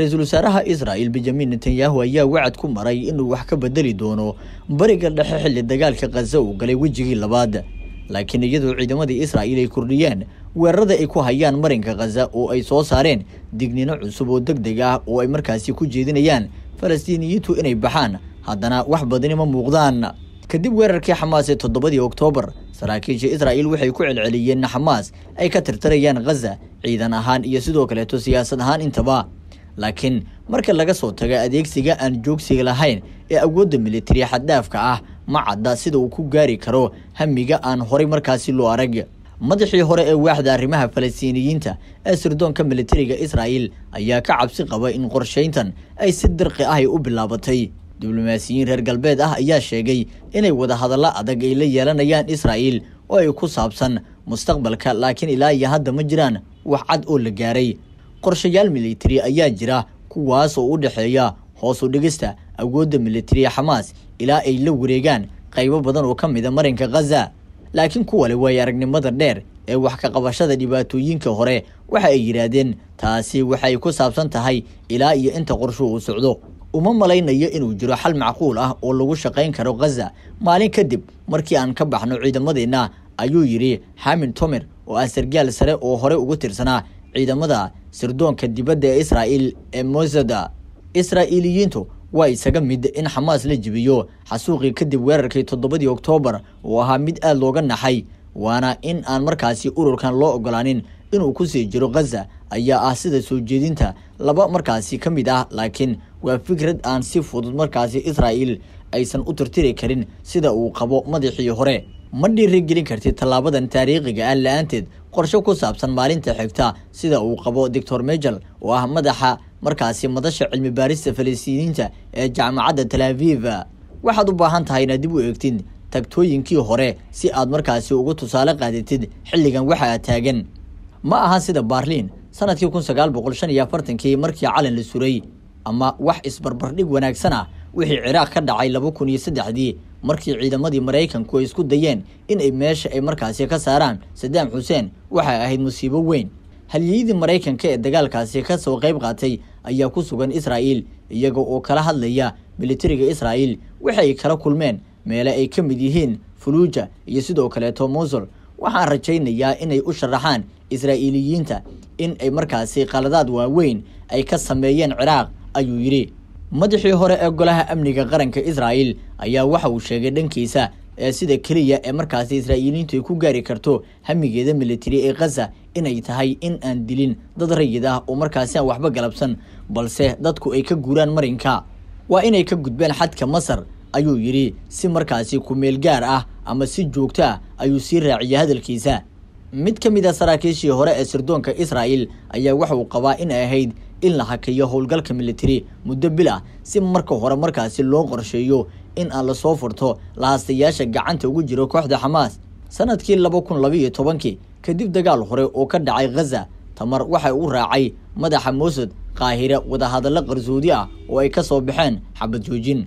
ra-iisul wasaaraha israel benjamin netanyahu ayaa wacad ku maray inuu wax ka bedeli doono bariga dhexe xilli dagaalka khaza uu galay wejigii labaad laakiin iyadoo ciidamadii israa'iil ay kordhiyeen weerarada ay ku hayaan marinka khaza oo ay soo saareen dignino cusub oo deg deg ah oo ay markaasi ku jeedinayaan falastiiniyiintu inay baxaan haddana wax badani ma muuqdaan kadib weerarkii xamaas ee toddobadii oktoobar saraakiisha israa'iil waxay ku celceliyeen xamaas ay ka tirtirayaan khaza ciidan ahaan iyo sidoo kaleeto siyaasad ahaan intaba laakiin marka laga soo taga adeegsiga aan joogsiga lahayn ee awoodda militari xaddhaafka ah ma cadda sida uu ku gaari karo hamiga aan horay markaasi loo arag madaxii hore ee waaxda arrimaha falastiiniyiinta ee sirdoonka militariga israa'el ayaa ka cabsi qaba in qorshayntan ay si dirqi ahay u bilaabatay diblomaasiyiin reer galbeed ah ayaa sheegay inay wadahadallo adag ay la yeelanayaan israa'el oo ay ku saabsan mustaqbalka laakiin ilaa iyo hadda ma jiraan wax cad oo la gaaray qorshayaal militari ayaa jira kuwaas oo u dhexeeya hoos u dhigista awoodda militariya xamaas ilaa ay la wareegaan qaybo badan oo ka mida ah marinka khaza laakiin kuwa le waaye aragnimada dheer ee wax ka qabashada dhibaatooyinka hore waxa ay yidhaahdeen taasi waxay ku saabsan tahay ilaa iyo inta qorshu uu socdo uma malaynayo inuu jiro xal macquul ah oo lagu shaqayn karo khaza maalin kadib markii aan ka baxno ciidamadeenna ayuu yidhi xamin tomir oo ah sargaal sare oo hore ugu tirsanaa ciidamada sirdoonka dibadda ee israa'iil ee mosada israa'iiliyiintu waa isaga mid in xamaas la jibiyo xasuuqii kadib weerarkii toddobadii oktoobar uu ahaa mid aad looga naxay waana in aan markaasi ururkan loo ogolaanin inuu ku sii jiro khaza ayaa ah sida soo jeedinta laba markaasi ka mid ah laakiin waa fikrad aan si fudud markaasi israa'iil aysan u tirtiri karin sida uu qabo madaxii hore ma dhiirigelin kartid tallaabadan taariikhiga ah la-aanteed qorsho ku saabsan maalinta xigta sida uu qabo doctor mejel oo ah madaxa markaasi madasha cilmi baarista falistiiniinta ee jaamacadda talaaviv waxaad u baahan tahay inaad dib u eegtid tagtooyinkii hore si aad markaasi ugu tusaale qaadatid xilligan waxa aad taagan ma aha sida barlin sannadkii kun sagaal boqol shan iyo afartankii markii calan la suray ama wax isbarbardhig wanaagsan ah wixii ciraaq ka dhacay laba kun iyo saddexdii markii ciidamadii maraykanku ay isku dayeen in ay meesha ay markaasi ka saaraan sadaam xuseen waxay ahayd musiibo weyn halyeyadii maraykanka ee dagaalkaasi ka soo qayb qaatay ayaa ku sugan israa'iil iyaga oo kala hadlaya militariga israa'iil waxay kala kulmeen meele ay ka mid yihiin fuluuja iyo sidoo kaleeto musul waxaan rajaynayaa inay u sharaxaan israa'iiliyiinta in ay markaasi qaladaad waaweyn ay ka sameeyeen ciraaq ayuu yidhi madaxii hore ee golaha amniga qaranka israa'el ayaa waxa uu sheegay dhankiisa ee sida keliya ee markaasi israa'iiliintu ay ku gaari karto hamigeeda militari ee khaza inay tahay in aan dilin dad rayid ah oo markaasi aan waxba galabsan balse dadku ay ka guuraan marinka waa inay ka gudbeen xadka masar ayuu yidhi si markaasi ku-meel gaar ah ama si joogto ah ayuu sii raaciyay hadalkiisa mid ka mid a ah saraakiishii hore ee sirdoonka israa'el ayaa waxa uu qabaa inay ahayd in la hakayo howlgalka militari muddo bil ah si marka hore markaasi loo qorsheeyo in aan lasoo furto lahaastayaasha gacanta ugu jiro kooxda xamaas sanadkii laba kun labayo tobankii kadib dagaal hore oo ka dhacay khaza tamar waxay u raacay madaxa muusud qaahire wadahadallo qarsoodi ah oo ay ka soo baxeen xabad joojin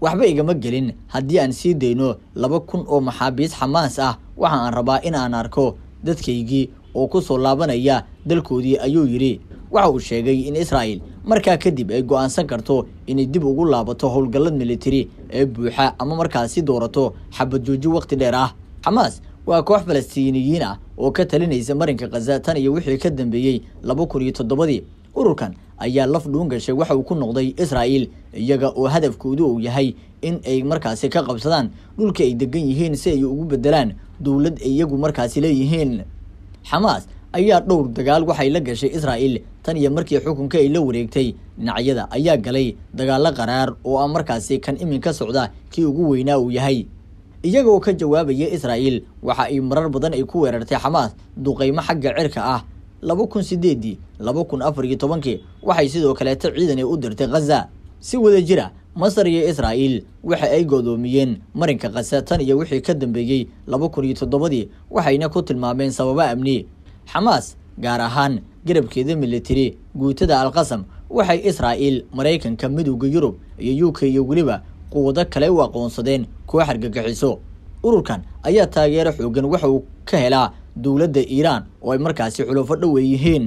waxba igama gelin haddii aan sii dayno laba kun oo maxaabiis xamaas ah waxa aan rabaa in aan arko dadkaygii oo ku soo laabanaya dalkoodii ayuu yidhi waxa uu sheegay in israa'il markaa kadib ay go'aansan karto inay dib ugu laabato howlgallad militari ee buuxa ama markaasi doorato xabad joojin wakhti dheer ah xamaas waa koox falastiiniyiin ah oo ka talinaysa marinka khaza tan iyo wixii ka dambeeyey laba kun iyo toddobadii ururkan ayaa laf dhuun gashay waxa uu ku noqday israa'il iyaga oo hadafkoodu uu yahay in ay markaasi ka qabsadaan dhulka ay degan yihiin si ay ugu bedelaan dowlad ay iyagu markaasi leeyihiin xamaas ayaa dhowr dagaal waxay la gashay israa'il tan iyo markii xukunka ay la wareegtay dhinacyada ayaa galay dagaallo qaraar oo ah markaasi kan iminka socda kii ugu weynaa uu yahay iyagoo ka jawaabaya israa'iil waxa ay marar badan ay ku weerartay xamaas duqaymo xagga cirka ah laba kun sideedii laba kun afar iyo tobankii waxay sidoo kaleeta ay u dirtay khaza si wada jir masar iyo israa'iil waxa ay godoomiyeen marinka khaza tan iyo wixii ka dambeeyey laba kun iyo toddobadii waxayna ku tilmaameen sababo amni xamaas gaar ahaan garabkeeda militari guutada alqasam waxay israa'iil maraykanka midowda yurub iyo u k iyo weliba quwado kale u aqoonsadeen koox xargagixiso ururkan ayaa taageero xooggan waxa uu ka helaa dowladda iiraan oo ay markaasi xulufo dhoweyn yihiin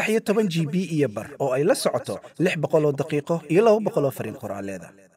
saddex iyo toban g b iyo bar oo ay la socoto lix boqol daqiiqo iyo laba boqol oo fariin qoraaleeda